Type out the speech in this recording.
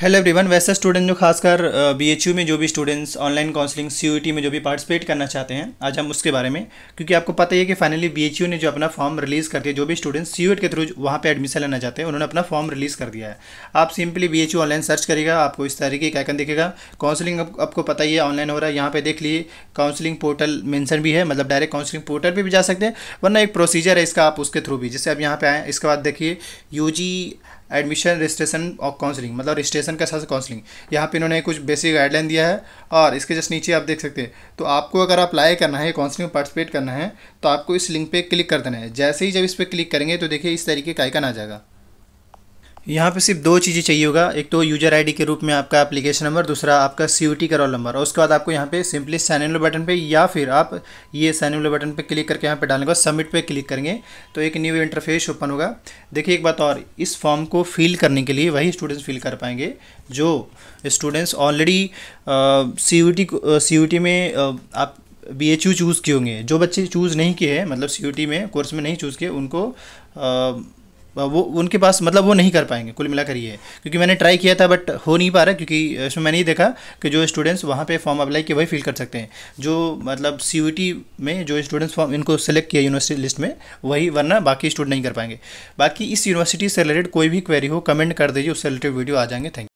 hello everyone वैसे student जो खासकर बीएचयू में जो भी स्टूडेंट्स ऑनलाइन काउंसलिंग सीयूईटी में जो भी पार्टिसिपेट करना चाहते हैं आज हम उसके बारे में क्योंकि आपको पता ही है कि फाइनली बीएचयू ने जो अपना फॉर्म रिलीज़ कर दिया जो भी स्टूडेंट्स सीयूईट के थ्रू वहाँ पे एडमिशन लेना चाहते हैं उन्होंने अपना फॉर्म रिलीज़ कर दिया है आप सिंपली बी ऑनलाइन सर्च करेगा आपको इस तरीके का आइकन दिखेगा काउंसलिंग आप, आपको पता ही है ऑनलाइन हो रहा है यहाँ पर देख लिए काउंसलिंग पोर्टल मैंसन भी है मतलब डायरेक्ट काउंसलिंग पोर्टल पर भी जा सकते हैं वरना एक प्रोसीजर है इसका आप उसके थ्रू भी जैसे आप यहाँ पर आएँ इसके बाद देखिए यू एडमिशन रजिस्ट्रेशन और काउंसलिंग मतलब रजिस्ट्रेशन के साथ काउंसलिंग यहाँ पे इन्होंने कुछ बेसिक गाइडलाइन दिया है और इसके जस्ट नीचे आप देख सकते हैं तो आपको अगर अप्लाई करना है काउंसलिंग में पार्टिसिपेट करना है तो आपको इस लिंक पे क्लिक कर देना है जैसे ही जब इस पर क्लिक करेंगे तो देखिए इस तरीके का आइकन आ जाएगा यहाँ पे सिर्फ दो चीज़ें चाहिए होगा एक तो यूजर आईडी के रूप में आपका एप्लीकेशन नंबर दूसरा आपका सी यू टी का रोल नंबर और उसके बाद आपको यहाँ पे सिंपली साइन इन बटन पे या फिर आप ये साइन इन बटन पे क्लिक करके यहाँ पे डालने के सबमिट पे क्लिक करेंगे तो एक न्यू इंटरफेस ओपन होगा देखिए एक बात और इस फॉर्म को फिल करने के लिए वही स्टूडेंट्स फिल कर पाएंगे जो students already C U T C U T में uh, आप बी एच यू चूज़ किए होंगे जो बच्चे चूज़ नहीं किए हैं मतलब सी यू टी में कोर्स में नहीं चूज़ किए उनको वो उनके पास मतलब वो नहीं कर पाएंगे कुल मिलाकर ये है क्योंकि मैंने ट्राई किया था बट हो नहीं पा रहा क्योंकि इसमें मैंने ही देखा कि जो स्टूडेंट्स वहाँ पे फॉर्म अप्लाई किए वही फिल कर सकते हैं जो मतलब सी में जो स्टूडेंट्स फॉर्म इनको सेलेक्ट किया यूनिवर्सिटी लिस्ट में वही वरना बाकी स्टूडेंट नहीं कर पाएंगे बाकी इस यूनिवर्सिटी से रिलेटेड कोई भी क्वेरी हो कमेंट कर दीजिए उससे रिलेटेड वीडियो आ जाएंगे थैंक